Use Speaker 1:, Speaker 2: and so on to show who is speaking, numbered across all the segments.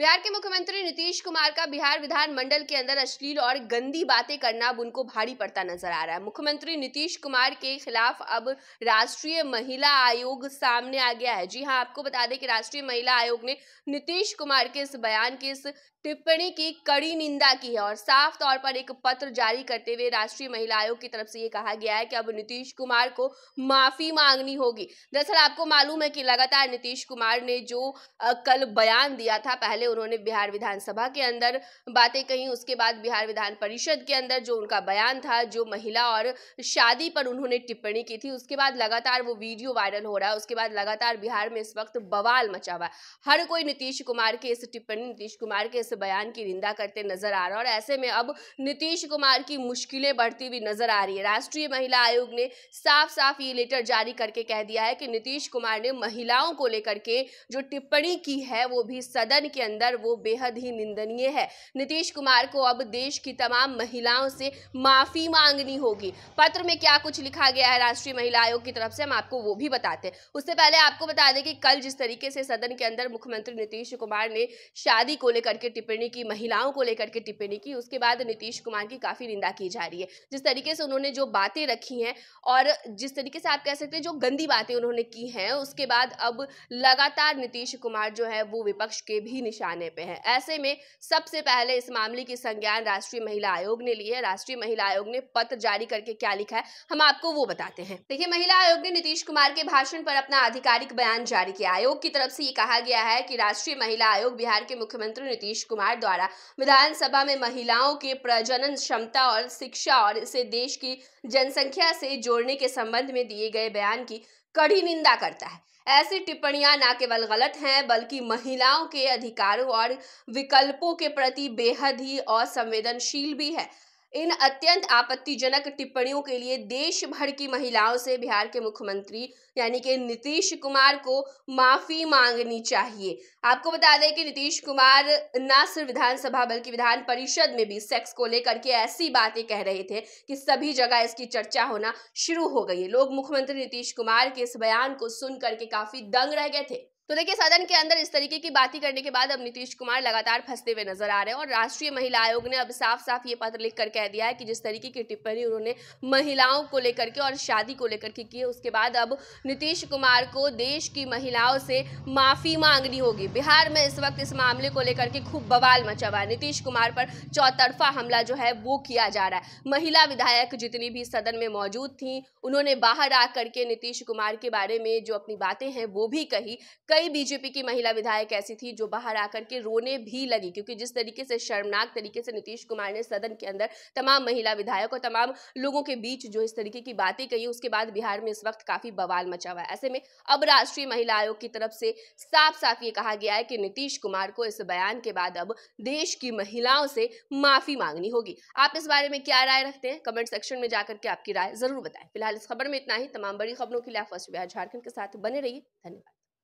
Speaker 1: बिहार के मुख्यमंत्री नीतीश कुमार का बिहार विधानमंडल के अंदर अश्लील और गंदी बातें करना अब उनको भारी पड़ता नजर आ रहा है मुख्यमंत्री नीतीश कुमार के खिलाफ अब राष्ट्रीय महिला आयोग सामने आ गया है जी हाँ आपको बता दें कि राष्ट्रीय महिला आयोग ने नीतीश कुमार के इस बयान के इस टिप्पणी की कड़ी निंदा की है और साफ तौर पर एक पत्र जारी करते हुए राष्ट्रीय महिला आयोग की तरफ से ये कहा गया है कि अब नीतीश कुमार को माफी मांगनी होगी दरअसल आपको मालूम है कि लगातार नीतीश कुमार ने जो कल बयान दिया था पहले उन्होंने बिहार विधानसभा के अंदर बातें कही उसके बाद बिहार विधान परिषद के अंदर जो उनका बयान था जो महिला और शादी पर उन्होंने टिप्पणी की थी उसके बाद लगातार वो वीडियो वायरल हो रहा है उसके बाद लगातार बिहार में इस वक्त बवाल मचा हुआ है हर कोई नीतीश कुमार के इस टिप्पणी नीतीश कुमार के इस बयान की निंदा करते नजर आ रहे हैं और ऐसे में अब नीतीश कुमार की मुश्किलें बढ़ती हुई नजर आ रही है राष्ट्रीय महिला आयोग ने साफ साफ ये लेटर जारी करके कह दिया है कि नीतीश कुमार ने महिलाओं को लेकर के जो टिप्पणी की है वो भी सदन के अंदर वो बेहद ही निंदनीय है नीतीश कुमार को अब देश की तमाम महिलाओं से माफी मांगनी होगी पत्र में क्या कुछ लिखा गया है राष्ट्रीय महिला आयोग की तरफ से हम आपको वो भी बताते हैं उससे पहले आपको बता दें कि कल जिस तरीके से सदन के अंदर मुख्यमंत्री नीतीश कुमार ने शादी को लेकर के टिप्पणी की महिलाओं को लेकर के टिप्पणी की उसके बाद नीतीश कुमार की काफ़ी निंदा की जा रही है जिस तरीके से उन्होंने जो बातें रखी हैं और जिस तरीके से आप कह सकते हैं जो गंदी बातें उन्होंने की हैं उसके बाद अब लगातार नीतीश कुमार जो है वो विपक्ष के भी निशाने पर है ऐसे में सबसे पहले इस मामले की संज्ञान राष्ट्रीय महिला आयोग ने ली है राष्ट्रीय महिला आयोग ने पत्र जारी करके क्या लिखा है हम आपको वो बताते हैं देखिए महिला आयोग ने नीतीश कुमार के भाषण पर अपना आधिकारिक बयान जारी किया आयोग की तरफ से ये कहा गया है कि राष्ट्रीय महिला आयोग बिहार के मुख्यमंत्री नीतीश कुमार द्वारा विधानसभा में महिलाओं के प्रजनन क्षमता और शिक्षा और इसे देश की जनसंख्या से जोड़ने के संबंध में दिए गए बयान की कड़ी निंदा करता है ऐसी टिप्पणियां न केवल गलत हैं बल्कि महिलाओं के अधिकारों और विकल्पों के प्रति बेहद ही असंवेदनशील भी है इन अत्यंत आपत्तिजनक टिप्पणियों के लिए देश भर की महिलाओं से बिहार के मुख्यमंत्री यानी कि नीतीश कुमार को माफी मांगनी चाहिए आपको बता दें कि नीतीश कुमार न सिर्फ विधानसभा बल्कि विधान परिषद में भी सेक्स को लेकर के ऐसी बातें कह रहे थे कि सभी जगह इसकी चर्चा होना शुरू हो गई है लोग मुख्यमंत्री नीतीश कुमार के इस बयान को सुन करके काफी दंग रह गए थे तो देखिए सदन के अंदर इस तरीके की बातें करने के बाद अब नीतीश कुमार लगातार फंसते हुए नजर आ रहे हैं और राष्ट्रीय महिला आयोग ने अब साफ साफ ये पत्र लिख कर कह दिया है कि जिस तरीके की टिप्पणी उन्होंने महिलाओं को लेकर के और शादी को लेकर के की उसके बाद अब नीतीश कुमार को देश की महिलाओं से माफी मांगनी होगी बिहार में इस वक्त इस मामले को लेकर के खूब बवाल मचा हुआ है नीतीश कुमार पर चौतरफा हमला जो है वो किया जा रहा है महिला विधायक जितनी भी सदन में मौजूद थी उन्होंने बाहर आ करके नीतीश कुमार के बारे में जो अपनी बातें हैं वो भी कही कई बीजेपी की महिला विधायक ऐसी थी जो बाहर आकर के रोने भी लगी क्योंकि जिस तरीके से शर्मनाक तरीके से नीतीश कुमार ने सदन के अंदर तमाम महिला विधायक और तमाम लोगों के बीच जो इस तरीके की बातें कही उसके बाद बिहार में इस वक्त काफी बवाल मचा हुआ है ऐसे में अब राष्ट्रीय महिला आयोग की तरफ से साफ साफ ये कहा गया है कि नीतीश कुमार को इस बयान के बाद अब देश की महिलाओं से माफी मांगनी होगी आप इस बारे में क्या राय रखते हैं कमेंट सेक्शन में जाकर के आपकी राय जरूर बताएं फिलहाल इस खबर में इतना ही तमाम बड़ी खबरों के लिए आप फर्स्ट बिहार झारखंड के साथ बने रहिए धन्यवाद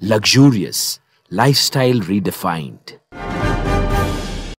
Speaker 2: luxurious, lifestyle redefined.